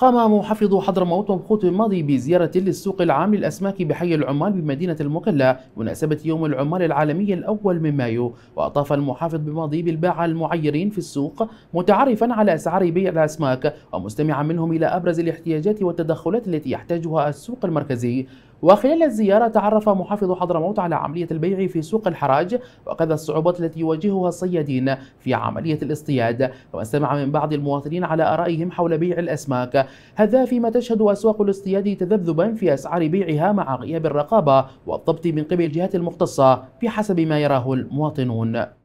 قام محافظ حضرموت ومخوت الماضي بزيارة للسوق العام للأسماك بحي العمال بمدينة المقلة مناسبة يوم العمال العالمي الأول من مايو وأطاف المحافظ بماضي بالباعة المعيرين في السوق متعرفا على أسعار بيع الأسماك ومستمعا منهم إلى أبرز الاحتياجات والتدخلات التي يحتاجها السوق المركزي وخلال الزيارة تعرف محافظ حضرموت على عملية البيع في سوق الحراج وكذا الصعوبات التي يواجهها الصيادين في عملية الاصطياد واستمع من بعض المواطنين على آرائهم حول بيع الأسماك هذا فيما تشهد أسواق الاصطياد تذبذبا في أسعار بيعها مع غياب الرقابة والضبط من قبل الجهات المختصة بحسب ما يراه المواطنون